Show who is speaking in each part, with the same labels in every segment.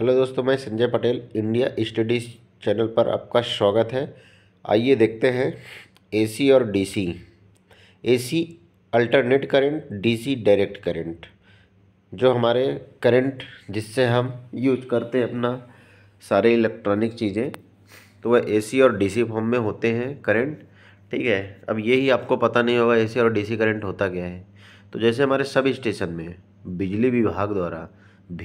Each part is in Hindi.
Speaker 1: हेलो दोस्तों मैं Sanjay Patel India studies channel पर आपका स्वागत है आइए देखते हैं एसी और DC AC alternate current DC direct current जो हमारे करंट जिससे हम यूज करते हैं अपना सारे इलेक्ट्रॉनिक चीज़ें तो वह एसी और डीसी फॉर्म में होते हैं करंट ठीक है अब यही आपको पता नहीं होगा ए और डी करेंट होता क्या है तो जैसे हमारे सब स्टेशन में बिजली विभाग द्वारा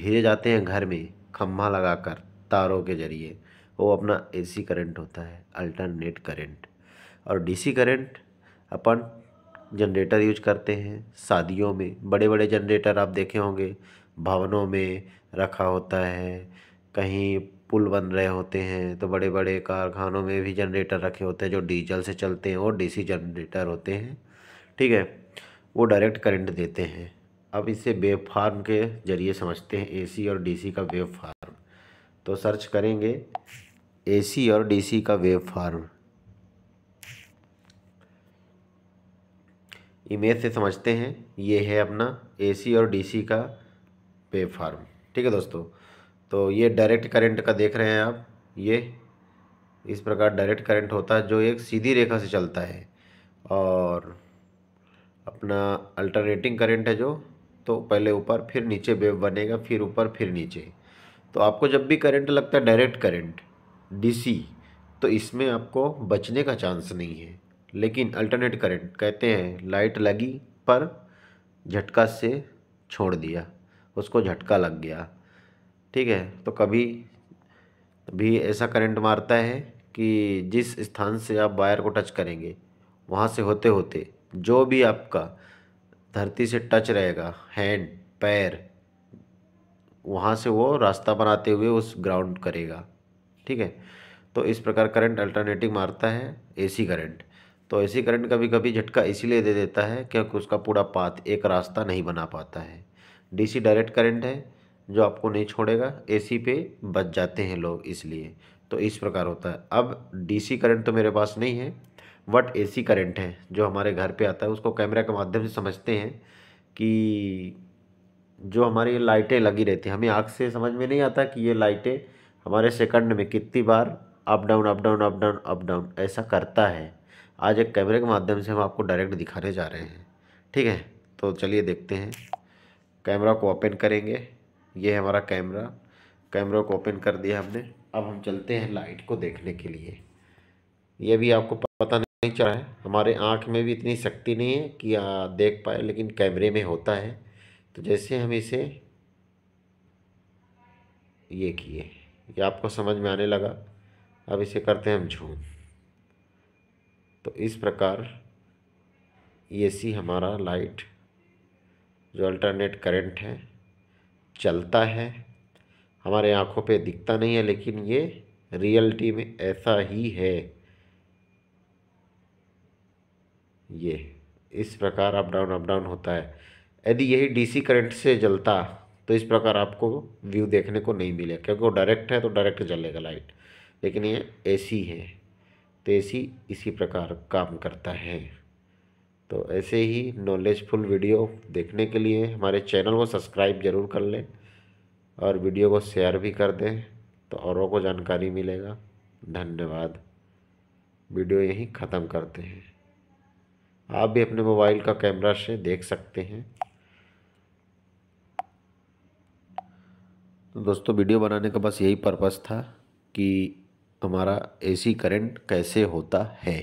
Speaker 1: भेजे जाते हैं घर में खम्भा लगाकर तारों के जरिए वो अपना एसी करंट होता है अल्टरनेट करंट और डीसी करंट अपन जनरेटर यूज करते हैं शादियों में बड़े बड़े जनरेटर आप देखे होंगे भवनों में रखा होता है कहीं पुल बन रहे होते हैं तो बड़े बड़े कारखानों में भी जनरेटर रखे होते हैं जो डीजल से चलते हैं और डीसी जनरेटर होते हैं ठीक है वो डायरेक्ट करंट देते हैं अब इसे वेब फार्म के ज़रिए समझते हैं एसी और डीसी का वेब फार्म तो सर्च करेंगे एसी और डीसी का वेव फार्म इमेज से समझते हैं ये है अपना एसी और डीसी का वेव फार्म ठीक है दोस्तों तो ये डायरेक्ट करंट का देख रहे हैं आप ये इस प्रकार डायरेक्ट करंट होता है जो एक सीधी रेखा से चलता है और अपना अल्टरनेटिंग करंट है जो तो पहले ऊपर फिर नीचे वेव बनेगा फिर ऊपर फिर नीचे तो आपको जब भी करंट लगता है डायरेक्ट करंट डीसी तो इसमें आपको बचने का चांस नहीं है लेकिन अल्टरनेट करंट कहते हैं लाइट लगी पर झटका से छोड़ दिया उसको झटका लग गया ठीक है तो कभी भी ऐसा करंट मारता है कि जिस स्थान से आप वायर को टच करेंगे वहाँ से होते होते जो भी आपका धरती से टच रहेगा हैंड पैर वहाँ से वो रास्ता बनाते हुए उस ग्राउंड करेगा ठीक है तो इस प्रकार करंट अल्टरनेटिव मारता है एसी करंट तो एसी करंट कभी कभी झटका इसीलिए दे देता है क्योंकि उसका पूरा पाथ एक रास्ता नहीं बना पाता है डीसी डायरेक्ट करंट है जो आपको नहीं छोड़ेगा एसी पे बच जाते हैं लोग इसलिए तो इस प्रकार होता है अब डीसी करंट तो मेरे पास नहीं है बट ए करंट है जो हमारे घर पर आता है उसको कैमरा के माध्यम से समझते हैं कि जो हमारी लाइटें लगी रहती हैं हमें आँख से समझ में नहीं आता कि ये लाइटें हमारे सेकंड में कितनी बार up down up down up down up down ऐसा करता है आज एक कैमरे के माध्यम से हम आपको डायरेक्ट दिखाने जा रहे हैं ठीक है तो चलिए देखते हैं कैमरा को ओपन करेंगे ये हमारा कैमरा कैमरा को ओपन कर दिया हमने अब हम चलते हैं लाइट को देखने के लिए ये भी आपको पता नहीं चला है हमारे आँख में भी इतनी शक्ति नहीं है कि देख पाए लेकिन कैमरे में होता है तो जैसे हम इसे ये किए ये आपको समझ में आने लगा अब इसे करते हैं हम झूम तो इस प्रकार ये सी हमारा लाइट जो अल्टरनेट करंट है चलता है हमारे आँखों पे दिखता नहीं है लेकिन ये रियलिटी में ऐसा ही है ये इस प्रकार अप डाउन अप डाउन होता है यदि यही डीसी करंट से जलता तो इस प्रकार आपको व्यू देखने को नहीं मिलेगा क्योंकि वो डायरेक्ट है तो डायरेक्ट जलेगा लाइट लेकिन ये एसी है तो एसी इसी प्रकार काम करता है तो ऐसे ही नॉलेजफुल वीडियो देखने के लिए हमारे चैनल को सब्सक्राइब ज़रूर कर लें और वीडियो को शेयर भी कर दें तो औरों को जानकारी मिलेगा धन्यवाद वीडियो यहीं ख़त्म करते हैं आप भी अपने मोबाइल का कैमरा से देख सकते हैं तो दोस्तों वीडियो बनाने का बस यही पर्पज़ था कि हमारा एसी करंट कैसे होता है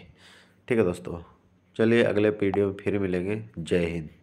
Speaker 1: ठीक है दोस्तों चलिए अगले वीडियो में फिर मिलेंगे जय हिंद